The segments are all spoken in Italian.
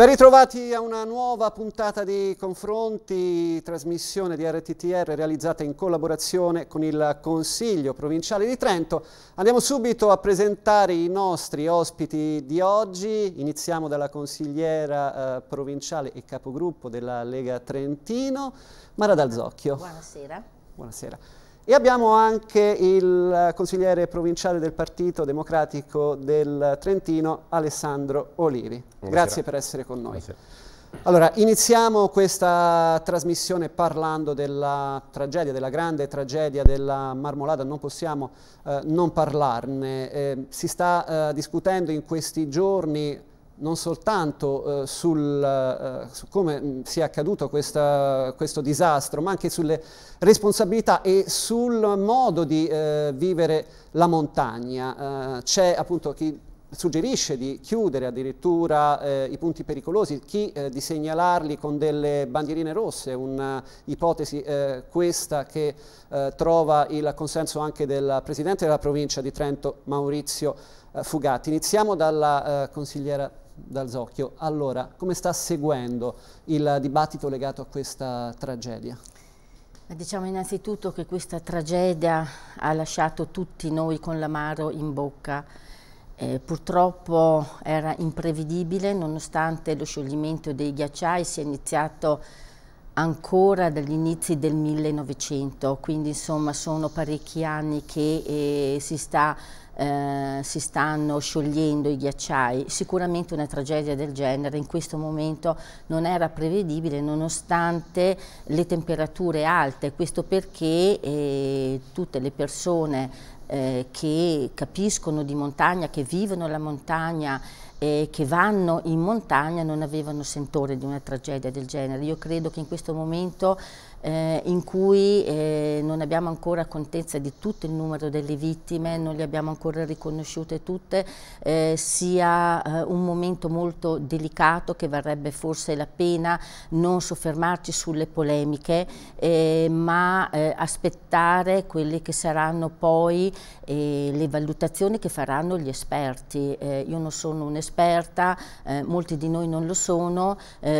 Ben ritrovati a una nuova puntata di confronti, trasmissione di RTTR realizzata in collaborazione con il Consiglio Provinciale di Trento. Andiamo subito a presentare i nostri ospiti di oggi. Iniziamo dalla consigliera eh, provinciale e capogruppo della Lega Trentino, Mara Dalzocchio. Buonasera. Buonasera. E abbiamo anche il consigliere provinciale del Partito Democratico del Trentino, Alessandro Olivi. Buonasera. Grazie per essere con noi. Buonasera. Allora, iniziamo questa trasmissione parlando della tragedia, della grande tragedia della marmolada, non possiamo eh, non parlarne. Eh, si sta eh, discutendo in questi giorni non soltanto eh, sul, eh, su come mm, sia accaduto questa, questo disastro, ma anche sulle responsabilità e sul modo di eh, vivere la montagna. Eh, c'è appunto chi suggerisce di chiudere addirittura eh, i punti pericolosi, chi eh, di segnalarli con delle bandierine rosse, un'ipotesi questa che trova il consenso anche del Presidente della provincia di Trento, Maurizio Fugatti. Iniziamo dalla uh, consigliera dal Zocchio. allora come sta seguendo il dibattito legato a questa tragedia? Diciamo innanzitutto che questa tragedia ha lasciato tutti noi con l'amaro in bocca. Eh, purtroppo era imprevedibile, nonostante lo scioglimento dei ghiacciai sia iniziato ancora dagli inizi del 1900, quindi insomma sono parecchi anni che eh, si sta eh, si stanno sciogliendo i ghiacciai. Sicuramente una tragedia del genere in questo momento non era prevedibile nonostante le temperature alte, questo perché eh, tutte le persone eh, che capiscono di montagna, che vivono la montagna, eh, che vanno in montagna, non avevano sentore di una tragedia del genere. Io credo che in questo momento eh, in cui eh, non abbiamo ancora contezza di tutto il numero delle vittime, non le abbiamo ancora riconosciute tutte, eh, sia eh, un momento molto delicato che varrebbe forse la pena non soffermarci sulle polemiche, eh, ma eh, aspettare quelle che saranno poi le valutazioni che faranno gli esperti. io non sono un'esperta, molti di noi non lo sono,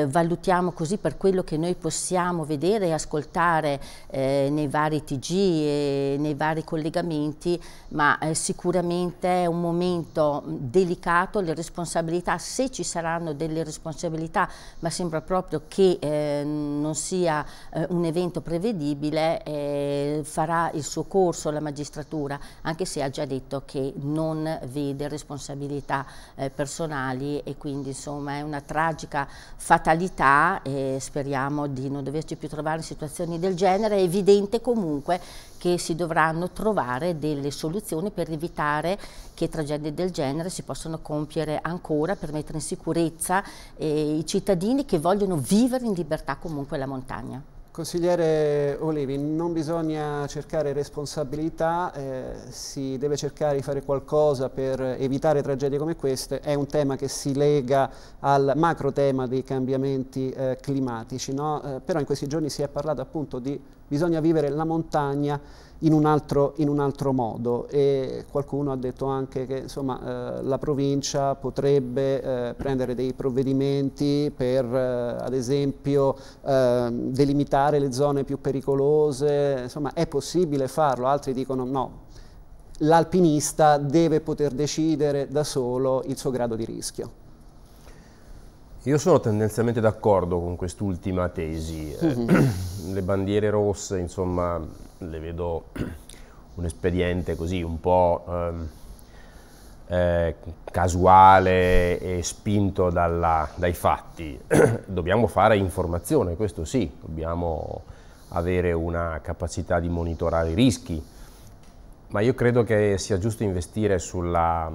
valutiamo così per quello che noi possiamo vedere e ascoltare ascoltare eh, nei vari TG e nei vari collegamenti, ma eh, sicuramente è un momento mm, delicato, le responsabilità, se ci saranno delle responsabilità, ma sembra proprio che eh, non sia eh, un evento prevedibile, eh, farà il suo corso la magistratura, anche se ha già detto che non vede responsabilità eh, personali e quindi insomma è una tragica fatalità e speriamo di non doverci più trovare in situazioni situazioni del genere, è evidente comunque che si dovranno trovare delle soluzioni per evitare che tragedie del genere si possano compiere ancora per mettere in sicurezza eh, i cittadini che vogliono vivere in libertà comunque la montagna. Consigliere Olivi, non bisogna cercare responsabilità, eh, si deve cercare di fare qualcosa per evitare tragedie come queste, è un tema che si lega al macro tema dei cambiamenti eh, climatici, no? eh, però in questi giorni si è parlato appunto di bisogna vivere la montagna in un altro, in un altro modo e qualcuno ha detto anche che insomma, eh, la provincia potrebbe eh, prendere dei provvedimenti per eh, ad esempio ehm, delimitare le zone più pericolose, insomma è possibile farlo, altri dicono no, l'alpinista deve poter decidere da solo il suo grado di rischio. Io sono tendenzialmente d'accordo con quest'ultima tesi. Mm -hmm. Le bandiere rosse, insomma, le vedo un espediente così un po' ehm, eh, casuale e spinto dalla, dai fatti. dobbiamo fare informazione, questo sì, dobbiamo avere una capacità di monitorare i rischi, ma io credo che sia giusto investire sulla,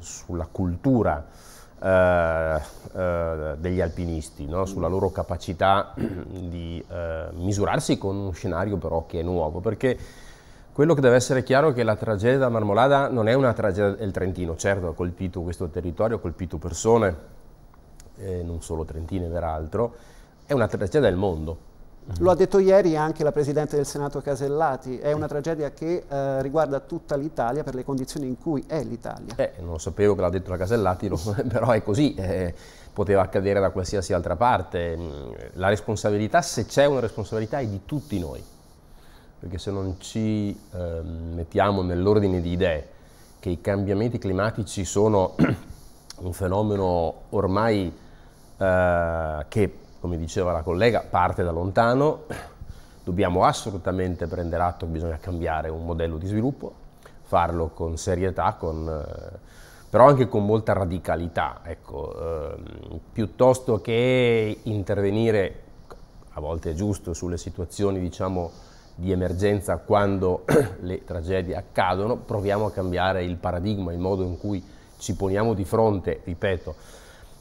sulla cultura eh, eh, degli alpinisti, no? sulla mm. loro capacità di eh, misurarsi con uno scenario però che è nuovo, perché quello che deve essere chiaro è che la tragedia della Marmolada non è una tragedia del Trentino, certo ha colpito questo territorio, ha colpito persone, non solo trentine peraltro, è una tragedia del mondo, lo ha detto ieri anche la Presidente del Senato Casellati, è una tragedia che eh, riguarda tutta l'Italia per le condizioni in cui è l'Italia. Eh, non lo sapevo che l'ha detto la Casellati, lo, però è così, eh, poteva accadere da qualsiasi altra parte. Mm, la responsabilità, se c'è una responsabilità, è di tutti noi, perché se non ci ehm, mettiamo nell'ordine di idee che i cambiamenti climatici sono un fenomeno ormai eh, che come diceva la collega, parte da lontano, dobbiamo assolutamente prendere atto che bisogna cambiare un modello di sviluppo, farlo con serietà, con, eh, però anche con molta radicalità, ecco, eh, piuttosto che intervenire, a volte è giusto, sulle situazioni diciamo, di emergenza quando le tragedie accadono, proviamo a cambiare il paradigma, il modo in cui ci poniamo di fronte, ripeto,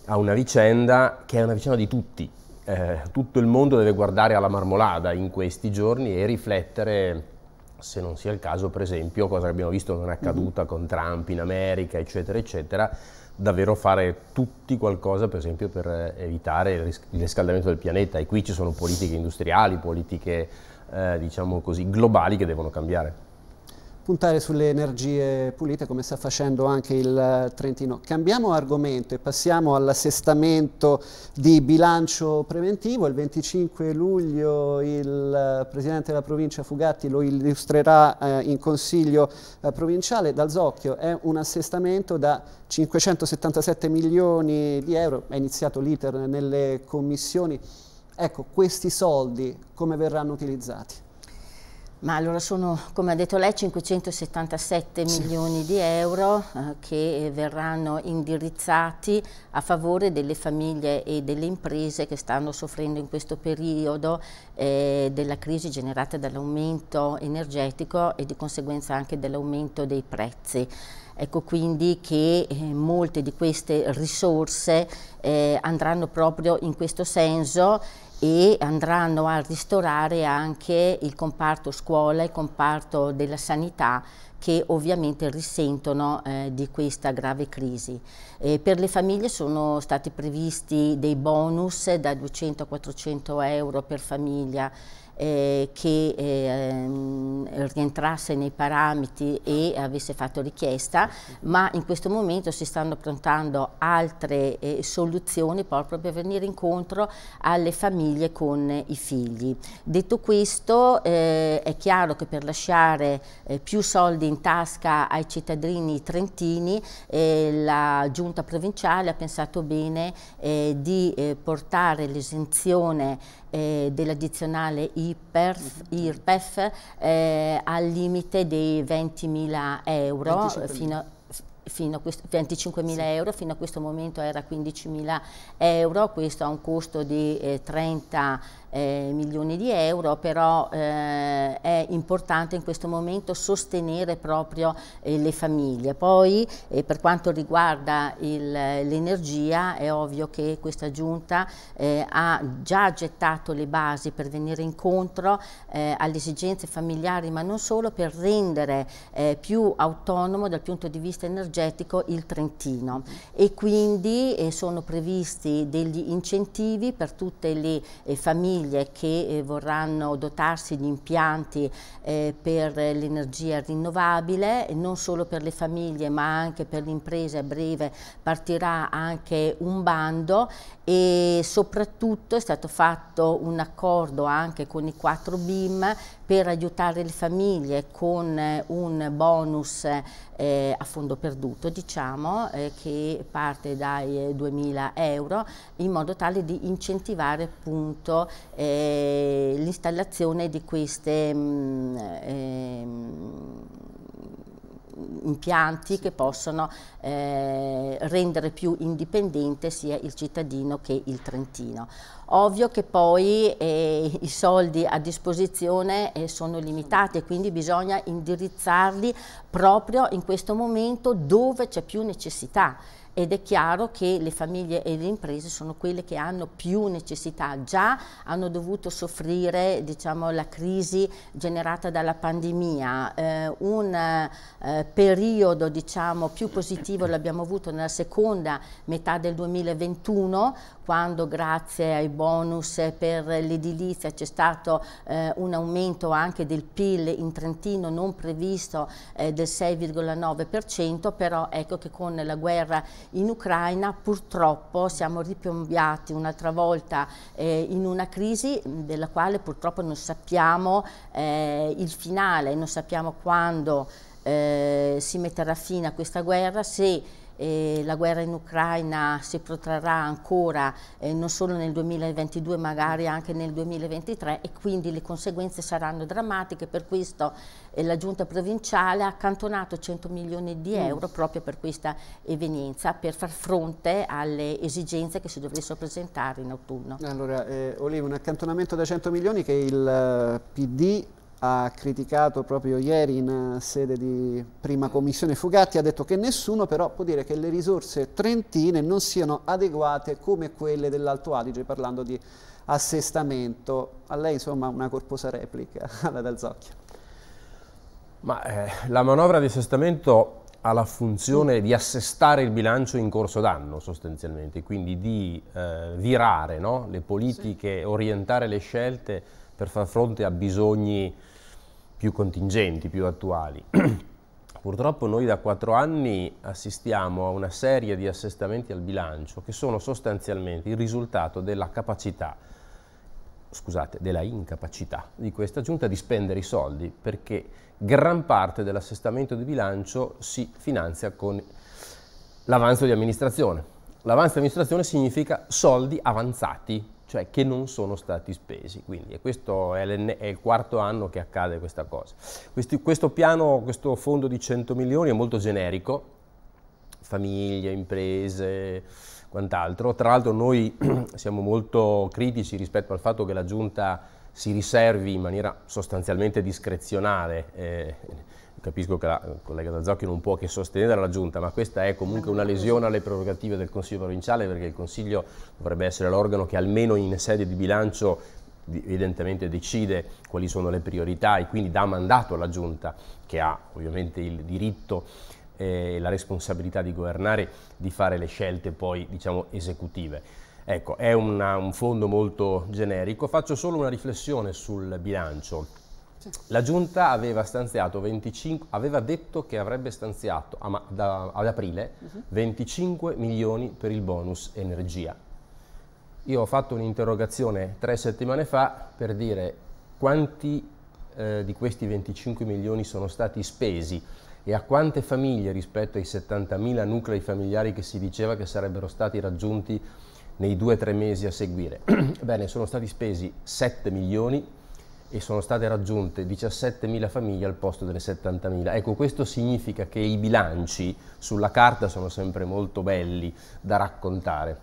a una vicenda che è una vicenda di tutti, eh, tutto il mondo deve guardare alla marmolada in questi giorni e riflettere se non sia il caso, per esempio, cosa che abbiamo visto non è accaduta mhm. con Trump in America, eccetera, eccetera, davvero fare tutti qualcosa, per esempio, per evitare il, ris- riscaldamento del pianeta. E qui ci sono politiche industriali, politiche, eh, diciamo così, globali che devono cambiare puntare sulle energie pulite come sta facendo anche il eh, Trentino. Cambiamo argomento e passiamo all'assestamento di bilancio preventivo. Il 25 luglio il eh, Presidente della provincia Fugatti lo illustrerà eh, in Consiglio eh, provinciale dal Zocchio. È un assestamento da 577 milioni di euro. È iniziato l'iter nelle commissioni. Ecco, questi soldi come verranno utilizzati? Ma allora sono, come ha detto lei, 577 sì. milioni di euro eh, che eh, verranno indirizzati a favore delle famiglie e delle imprese che stanno soffrendo in questo periodo eh, della crisi generata dall'aumento energetico e di conseguenza anche dall'aumento dei prezzi. Ecco quindi che eh, molte di queste risorse eh, andranno proprio in questo senso e andranno a ristorare anche il comparto scuola e il comparto della sanità che ovviamente risentono eh, di questa grave crisi. Eh, per le famiglie sono stati previsti dei bonus da 200 a 400 euro per famiglia eh, che eh, rientrasse nei parametri e avesse fatto richiesta, ma in questo momento si stanno prontando altre eh, soluzioni proprio per venire incontro alle famiglie con i figli. Detto questo, eh, è chiaro che per lasciare eh, più soldi in tasca ai cittadini trentini, eh, la giunta provinciale ha pensato bene di portare l'esenzione dell'addizionale I IRPEF, IRPEF eh, al limite dei 20.000 euro 25. fino a fino a questo, 25.000 sì. euro, fino a questo momento era 15.000 euro, questo ha un costo di eh, 30 eh, milioni di euro, però eh, è importante in questo momento sostenere proprio eh, le famiglie. Poi eh, per quanto riguarda l'energia è ovvio che questa giunta eh, ha già gettato le basi per venire incontro eh, alle esigenze familiari ma non solo per rendere più autonomo dal punto di vista energetico il Trentino e quindi sono previsti degli incentivi per tutte le famiglie famiglie che eh, vorranno dotarsi di impianti eh, per l'energia rinnovabile, non solo per le famiglie ma anche per le imprese a breve partirà anche un bando e soprattutto è stato fatto un accordo anche con i 4 BIM per aiutare le famiglie con eh, un bonus eh, a fondo perduto diciamo eh, che parte dai 2000 eh, euro in modo tale di incentivare appunto eh, l'installazione di queste mh, mm, ehm, impianti che possono eh, rendere più indipendente sia il cittadino che il trentino. Ovvio che poi eh, i soldi a disposizione eh, sono limitati e quindi bisogna indirizzarli proprio in questo momento dove c'è più necessità ed è chiaro che le famiglie e le imprese sono quelle che hanno più necessità, già hanno dovuto soffrire diciamo, la crisi generata dalla pandemia, eh, un eh, periodo diciamo, più positivo l'abbiamo avuto nella seconda metà del 2021 quando grazie ai bonus per l'edilizia c'è stato eh, un aumento anche del PIL in Trentino non previsto eh, del 6,9%, però ecco che con la guerra in Ucraina purtroppo siamo ripiombiati un'altra volta eh, in una crisi della quale purtroppo non sappiamo eh, il finale, non sappiamo quando eh, si metterà fine a questa guerra, se eh, la guerra in Ucraina si protrarrà ancora eh, non solo nel 2022 magari anche nel 2023 e quindi le conseguenze saranno drammatiche per questo eh, la giunta provinciale ha accantonato 100 milioni di mm. euro mm. proprio per questa evenienza per far fronte alle esigenze che si dovessero presentare in autunno. Allora eh, Olivo un accantonamento da 100 milioni che il eh, PD ha criticato proprio ieri in eh, sede di prima commissione Fugatti, ha detto che nessuno però può dire che le risorse trentine non siano adeguate come quelle dell'Alto Adige, parlando di assestamento. A lei insomma una corposa replica alla Dalzocchia. Ma eh, la manovra di assestamento ha la funzione di assestare il bilancio in corso d'anno sostanzialmente, quindi di eh, virare no? le politiche, sì. orientare le scelte per far fronte a bisogni più contingenti, più attuali. Purtroppo noi da quattro anni assistiamo a una serie di assestamenti al bilancio che sono sostanzialmente il risultato della capacità, scusate, della incapacità di questa giunta di spendere i soldi perché gran parte dell'assestamento di bilancio si finanzia con l'avanzo di amministrazione. L'avanzo di amministrazione significa soldi avanzati cioè che non sono stati spesi. Quindi e questo è, è, il quarto anno che accade questa cosa. Questi, questo piano, questo fondo di 100 milioni è molto generico, famiglie, imprese, quant'altro. Tra l'altro noi siamo molto critici rispetto al fatto che la Giunta si riservi in maniera sostanzialmente discrezionale eh, capisco che la collega Dalzacchi non può che sostenere la Giunta, ma questa è comunque una lesione alle prerogative del Consiglio provinciale perché il Consiglio dovrebbe essere l'organo che almeno in sede di bilancio evidentemente decide quali sono le priorità e quindi dà mandato alla Giunta che ha ovviamente il diritto eh, e la responsabilità di governare di fare le scelte poi diciamo esecutive. Ecco, è una, un fondo molto generico. Faccio solo una riflessione sul bilancio la giunta aveva stanziato 25, aveva detto che avrebbe stanziato a, da, ad aprile uh -huh. 25 milioni per il bonus energia. Io ho fatto un'interrogazione tre settimane fa per dire quanti eh, di questi 25 milioni sono stati spesi e a quante famiglie rispetto ai 70.000 nuclei familiari che si diceva che sarebbero stati raggiunti nei due o tre mesi a seguire. Bene, sono stati spesi 7 milioni e sono state raggiunte 17.000 famiglie al posto delle 70.000. Ecco, questo significa che i bilanci sulla carta sono sempre molto belli da raccontare,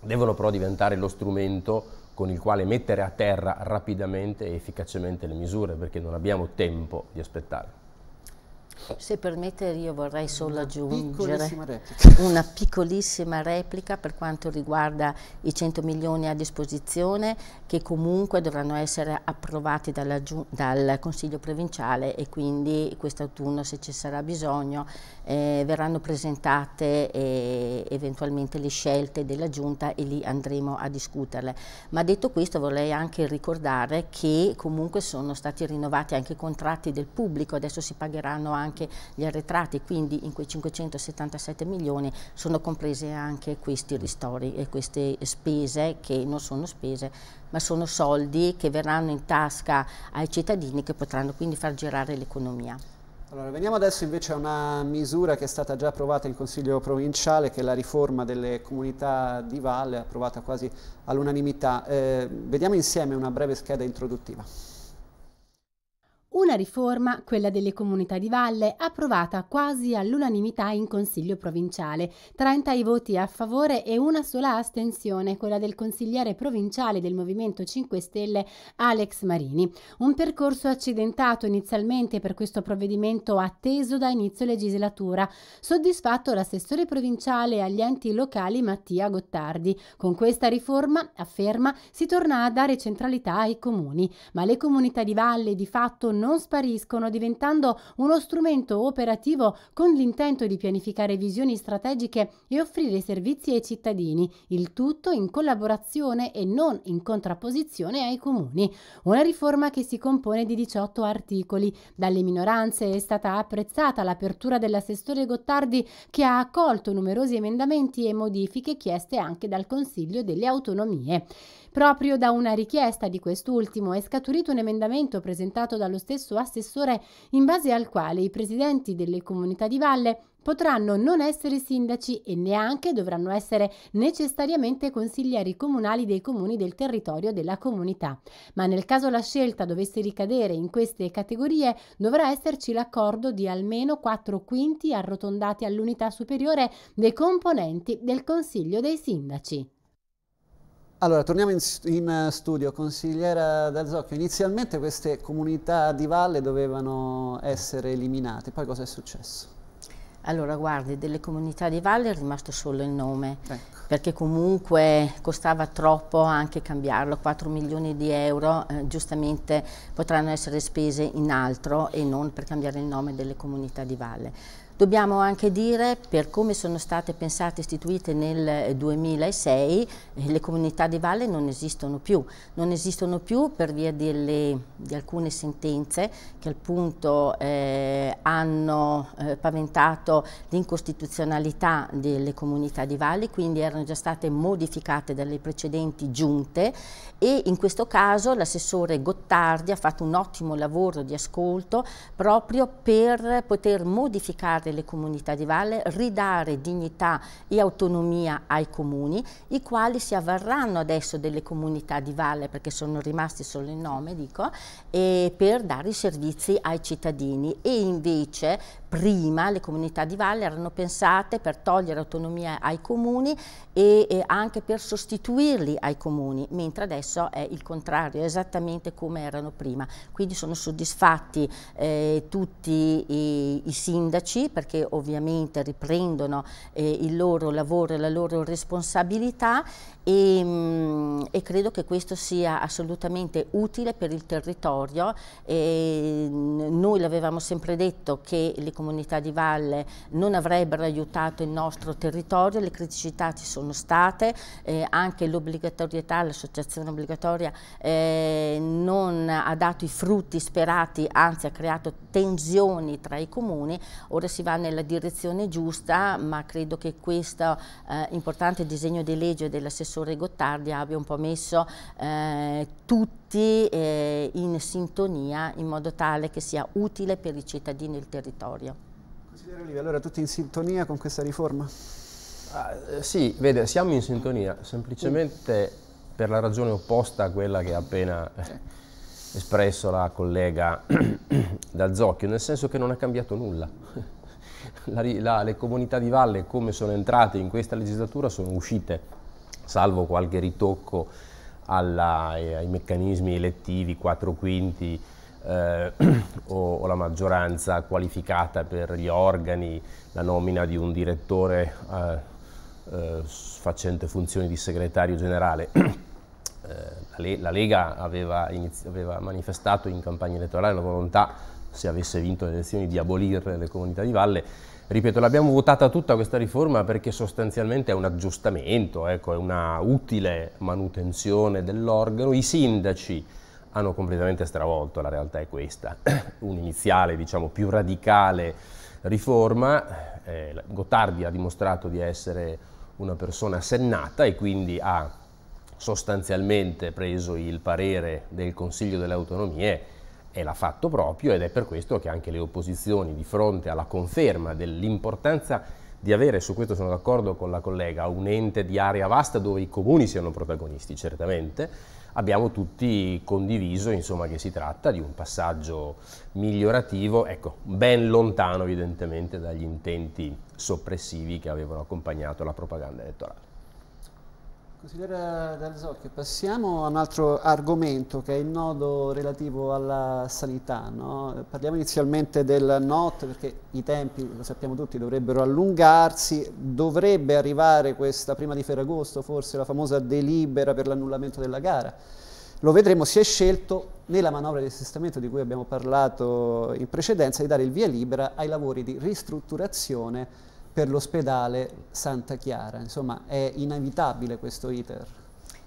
devono però diventare lo strumento con il quale mettere a terra rapidamente e efficacemente le misure, perché non abbiamo tempo di aspettare. Se permette io vorrei solo una aggiungere piccolissima una piccolissima replica per quanto riguarda i 100 milioni a disposizione che comunque dovranno essere approvati dal Consiglio provinciale e quindi quest'autunno se ci sarà bisogno eh, verranno presentate eh, eventualmente le scelte della Giunta e lì andremo a discuterle. Ma detto questo vorrei anche ricordare che comunque sono stati rinnovati anche i contratti del pubblico, adesso si pagheranno anche gli arretrati, quindi in quei 577 milioni sono comprese anche questi ristori e queste spese che non sono spese ma sono soldi che verranno in tasca ai cittadini che potranno quindi far girare l'economia. Allora, veniamo adesso invece a una misura che è stata già approvata in Consiglio provinciale, che è la riforma delle comunità di valle, approvata quasi all'unanimità. Eh, vediamo insieme una breve scheda introduttiva. Una riforma, quella delle comunità di valle, approvata quasi all'unanimità in Consiglio provinciale, 30 i voti a favore e una sola astensione, quella del consigliere provinciale del Movimento 5 Stelle Alex Marini. Un percorso accidentato inizialmente per questo provvedimento atteso da inizio legislatura, soddisfatto l'assessore provinciale agli enti locali Mattia Gottardi. Con questa riforma, afferma, si torna a dare centralità ai comuni, ma le comunità di valle di fatto non non spariscono diventando uno strumento operativo con l'intento di pianificare visioni strategiche e offrire servizi ai cittadini, il tutto in collaborazione e non in contrapposizione ai comuni. Una riforma che si compone di 18 articoli. Dalle minoranze è stata apprezzata l'apertura dell'assessore Gottardi che ha accolto numerosi emendamenti e modifiche chieste anche dal Consiglio delle autonomie. Proprio da una richiesta di quest'ultimo è scaturito un emendamento presentato dallo stesso assessore in base al quale i presidenti delle comunità di valle potranno non essere sindaci e neanche dovranno essere necessariamente consiglieri comunali dei comuni del territorio della comunità. Ma nel caso la scelta dovesse ricadere in queste categorie, dovrà esserci l'accordo di almeno 4 quinti arrotondati all'unità superiore dei componenti del Consiglio dei Sindaci. Allora, torniamo in, in, eh, studio. Consigliera Dal inizialmente queste comunità di valle dovevano essere eliminate, poi cosa è successo? Allora, guardi, delle comunità di valle è rimasto solo il nome, ecco. perché comunque costava troppo anche cambiarlo, 4 milioni di euro eh, giustamente potranno essere spese in altro e non per cambiare il nome delle comunità di valle Dobbiamo anche dire, per come sono state pensate e istituite nel 2006, eh, eh, le comunità di valle non esistono più. Non esistono più per via delle, di alcune sentenze che appunto eh, hanno eh, paventato l'incostituzionalità delle comunità di valle, quindi erano già state modificate dalle precedenti giunte e in questo caso l'assessore Gottardi ha fatto un ottimo lavoro di ascolto proprio per poter modificare tutelare le comunità di valle, ridare dignità e autonomia ai comuni, i quali si avverranno adesso delle comunità di valle, perché sono rimasti solo il nome, dico, per dare i servizi ai cittadini e invece prima le comunità di valle erano pensate per togliere autonomia ai comuni e, e, anche per sostituirli ai comuni, mentre adesso è il contrario, è esattamente come erano prima. Quindi sono soddisfatti eh, tutti i, i sindaci perché ovviamente riprendono eh, il loro lavoro e la loro responsabilità e, mh, mm, e, credo che questo sia assolutamente utile per il territorio. E, mm, noi l'avevamo sempre detto che le comunità di valle non avrebbero aiutato il nostro territorio, le criticità ci sono state, eh, anche l'obbligatorietà, l'associazione obbligatoria eh, non ha dato i frutti sperati, anzi ha creato tensioni tra i comuni, ora si va nella direzione giusta, ma credo che questo eh, importante disegno di legge dell'assessore Gottardi abbia un po' messo eh, tutti eh, in sintonia in modo tale che sia utile per i cittadini e il territorio. Consigliere Olivi, allora tutti in sintonia con questa riforma? Ah, eh, sì, vede, siamo in sintonia, semplicemente mm. per la ragione opposta a quella che ha appena eh, espresso la collega da Zocchio, nel senso che non ha cambiato nulla la, la, le comunità di valle come sono entrate in questa legislatura sono uscite, salvo qualche ritocco alla, eh, ai meccanismi elettivi 4 quinti eh, o, o, la maggioranza qualificata per gli organi, la nomina di un direttore eh, eh facente funzioni di segretario generale. Eh, la Lega aveva, aveva manifestato in campagna elettorale la volontà se avesse vinto le elezioni, di abolire le comunità di valle. Ripeto, l'abbiamo votata tutta questa riforma perché sostanzialmente è un aggiustamento, ecco, è una utile manutenzione dell'organo. I sindaci hanno completamente stravolto, la realtà è questa, un'iniziale, diciamo, più radicale riforma. Eh, Gottardi ha dimostrato di essere una persona sennata e quindi ha sostanzialmente preso il parere del Consiglio delle Autonomie e l'ha fatto proprio ed è per questo che anche le opposizioni di fronte alla conferma dell'importanza di avere, su questo sono d'accordo con la collega, un ente di area vasta dove i comuni siano protagonisti, certamente, abbiamo tutti condiviso insomma, che si tratta di un passaggio migliorativo, ecco, ben lontano evidentemente dagli intenti soppressivi che avevano accompagnato la propaganda elettorale. Consigliere Del Zocchi, passiamo a un altro argomento che è il nodo relativo alla sanità. No? Parliamo inizialmente del NOT perché i tempi, lo sappiamo tutti, dovrebbero allungarsi. Dovrebbe arrivare questa prima di Ferragosto forse la famosa delibera per l'annullamento della gara. Lo vedremo, si è scelto nella manovra di assestamento di cui abbiamo parlato in precedenza di dare il via libera ai lavori di ristrutturazione per l'ospedale Santa Chiara. Insomma, è inevitabile questo iter.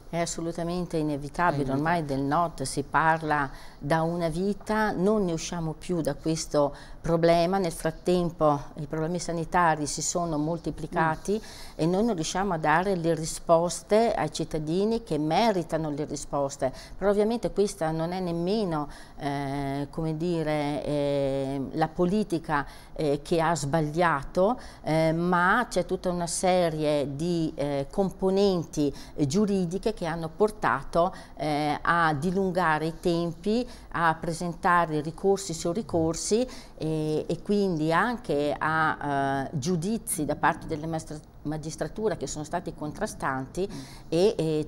È assolutamente inevitabile, ormai del nord si parla da una vita, non ne usciamo più da questo problema, nel frattempo i problemi sanitari si sono moltiplicati mm. e noi non riusciamo a dare le risposte ai cittadini che meritano le risposte, però ovviamente questa non è nemmeno eh, dire, eh, la politica eh, che ha sbagliato, eh, ma c'è tutta una serie di eh, componenti giuridiche che hanno portato eh, a dilungare i tempi, a presentare ricorsi su ricorsi e, e quindi anche a eh, giudizi da parte della magistratura che sono stati contrastanti e, e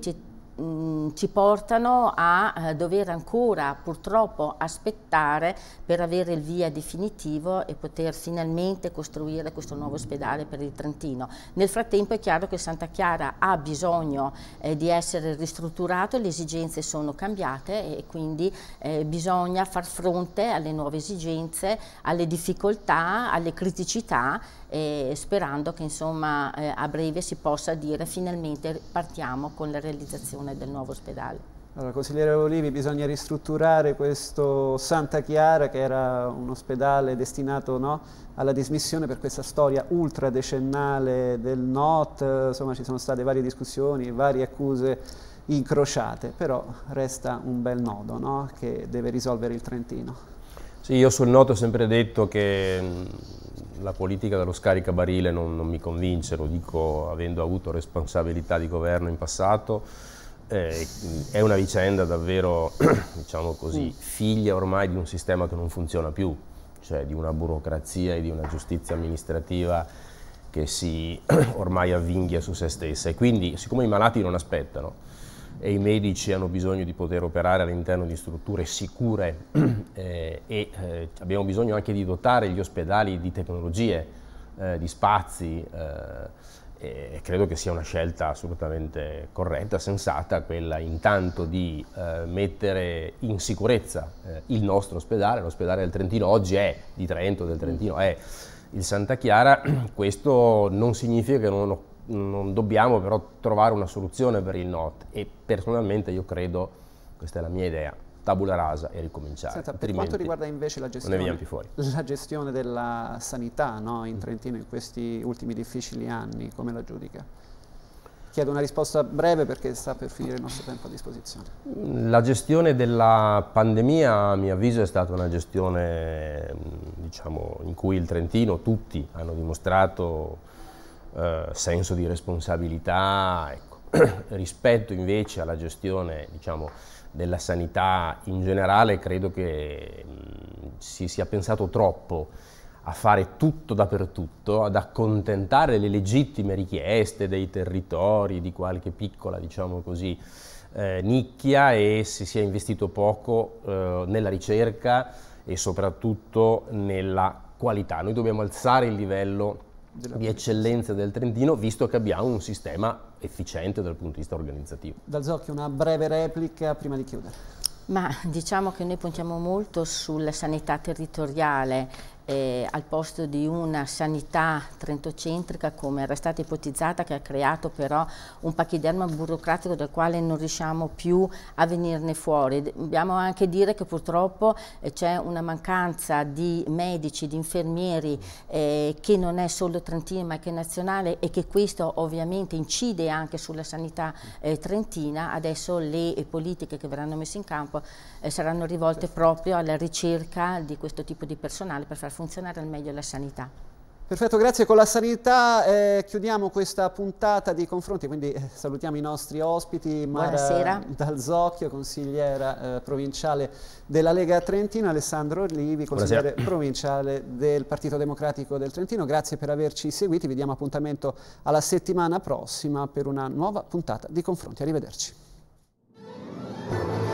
Mm, ci portano a eh, dover ancora purtroppo aspettare per avere il via definitivo e poter finalmente costruire questo nuovo ospedale per il Trentino. Nel frattempo è chiaro che Santa Chiara ha bisogno eh, di essere ristrutturato, le esigenze sono cambiate e quindi eh, bisogna far fronte alle nuove esigenze, alle difficoltà, alle criticità eh, sperando che insomma, eh, a breve si possa dire finalmente partiamo con la realizzazione del nuovo ospedale. Allora, consigliere Olivi, bisogna ristrutturare questo Santa Chiara che era un ospedale destinato no, alla dismissione per questa storia ultra decennale del NOT, insomma ci sono state varie discussioni, varie accuse incrociate, però resta un bel nodo no, che deve risolvere il Trentino. Sì, io sul NOT ho sempre detto che la politica dello scaricabarile non, non mi convince, lo dico avendo avuto responsabilità di governo in passato, eh, è una vicenda davvero, diciamo così, mm. figlia ormai di un sistema che non funziona più, cioè di una burocrazia e di una giustizia amministrativa che si ormai avvinghia su se stessa e quindi siccome i malati non aspettano, e i medici hanno bisogno di poter operare all'interno di strutture sicure eh, e eh, abbiamo bisogno anche di dotare gli ospedali di tecnologie, eh, di spazi eh, e credo che sia una scelta assolutamente corretta, sensata, quella intanto di eh, mettere in sicurezza eh, il nostro ospedale, l'ospedale del Trentino oggi è di Trento, del Trentino è il Santa Chiara, questo non significa che non non dobbiamo però trovare una soluzione per il NOT e personalmente io credo, questa è la mia idea, tabula rasa e ricominciare. Senta, per quanto riguarda invece la gestione, la gestione della sanità no, in Trentino in questi ultimi difficili anni, come la giudica? Chiedo una risposta breve perché sta per finire il nostro tempo a disposizione. La gestione della pandemia, a mio avviso, è stata una gestione diciamo, in cui il Trentino, tutti hanno dimostrato eh, senso di responsabilità, ecco. rispetto invece alla gestione diciamo, della sanità in generale credo che mh, mm, si sia pensato troppo a fare tutto dappertutto, ad accontentare le legittime richieste dei territori, di qualche piccola diciamo così, eh, nicchia e si sia investito poco eh, nella ricerca e soprattutto nella qualità. Noi dobbiamo alzare il livello di eccellenza del Trentino, visto che abbiamo un sistema efficiente dal punto di vista organizzativo. Dal Zocchio, una breve replica prima di chiudere. Ma diciamo che noi puntiamo molto sulla sanità territoriale, eh, al posto di una sanità trentocentrica come era stata ipotizzata che ha creato però un pachiderma burocratico dal quale non riusciamo più a venirne fuori. Dobbiamo anche dire che purtroppo eh, c'è una mancanza di medici, di infermieri eh, che non è solo trentina ma che è nazionale e che questo ovviamente incide anche sulla sanità eh, trentina. Adesso le politiche che verranno messe in campo eh, saranno rivolte proprio alla ricerca di questo tipo di personale per far funzionare al meglio la sanità. Perfetto, grazie. Con la sanità eh, chiudiamo questa puntata di confronti, quindi eh, salutiamo i nostri ospiti. Mara Buonasera. Dalzocchio, consigliera eh, provinciale della Lega Trentino, Alessandro Orlivi, consigliere Buonasera. provinciale del Partito Democratico del Trentino. Grazie per averci seguiti, vi diamo appuntamento alla settimana prossima per una nuova puntata di confronti. Arrivederci.